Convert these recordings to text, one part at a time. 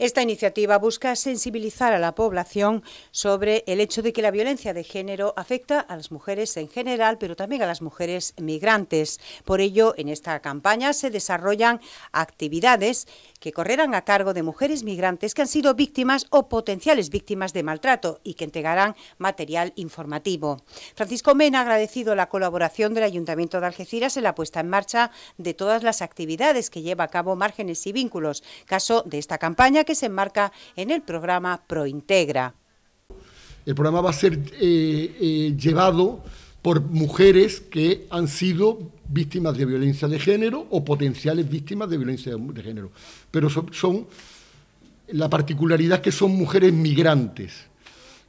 Esta iniciativa busca sensibilizar a la población sobre el hecho de que la violencia de género afecta a las mujeres en general, pero también a las mujeres migrantes. Por ello, en esta campaña se desarrollan actividades que correrán a cargo de mujeres migrantes que han sido víctimas o potenciales víctimas de maltrato y que entregarán material informativo. Francisco Mena ha agradecido la colaboración del Ayuntamiento de Algeciras en la puesta en marcha de todas las actividades que lleva a cabo Márgenes y Vínculos, caso de esta campaña que se enmarca en el programa Prointegra. El programa va a ser eh, eh, llevado por mujeres que han sido víctimas de violencia de género o potenciales víctimas de violencia de género. Pero son, la particularidad que son mujeres migrantes.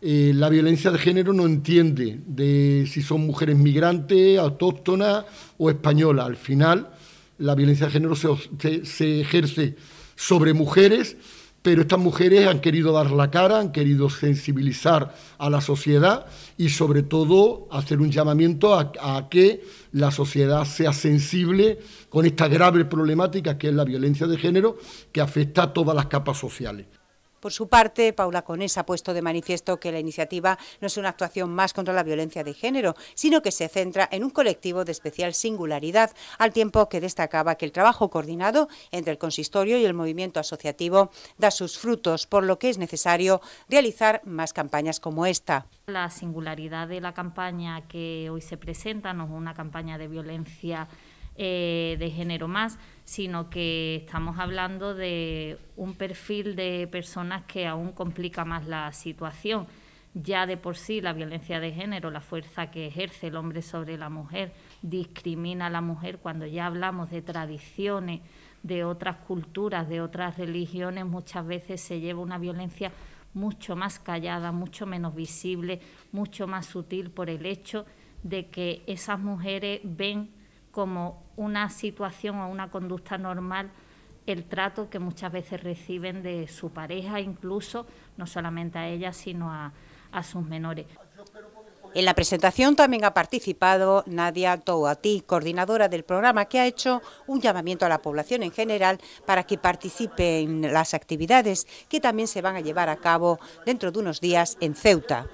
Eh, la violencia de género no entiende de si son mujeres migrantes, autóctonas o españolas. Al final, la violencia de género se ejerce sobre mujeres pero estas mujeres han querido dar la cara, han querido sensibilizar a la sociedad y sobre todo hacer un llamamiento a, que la sociedad sea sensible con esta grave problemática que es la violencia de género que afecta a todas las capas sociales. Por su parte, Paula Conés ha puesto de manifiesto que la iniciativa no es una actuación más contra la violencia de género, sino que se centra en un colectivo de especial singularidad, al tiempo que destacaba que el trabajo coordinado entre el consistorio y el movimiento asociativo da sus frutos, por lo que es necesario realizar más campañas como esta. La singularidad de la campaña que hoy se presenta no es una campaña de violencia eh, de género más, sino que estamos hablando de un perfil de personas que aún complica más la situación. Ya de por sí la violencia de género, la fuerza que ejerce el hombre sobre la mujer, discrimina a la mujer cuando ya hablamos de tradiciones, de otras culturas, de otras religiones, muchas veces se lleva una violencia mucho más callada, mucho menos visible, mucho más sutil por el hecho de que esas mujeres ven como una situación o una conducta normal el trato que muchas veces reciben de su pareja, incluso no solamente a ella, sino a, a sus menores. En la presentación también ha participado Nadia Touati, coordinadora del programa, que ha hecho un llamamiento a la población en general para que participe en las actividades que también se van a llevar a cabo dentro de unos días en Ceuta.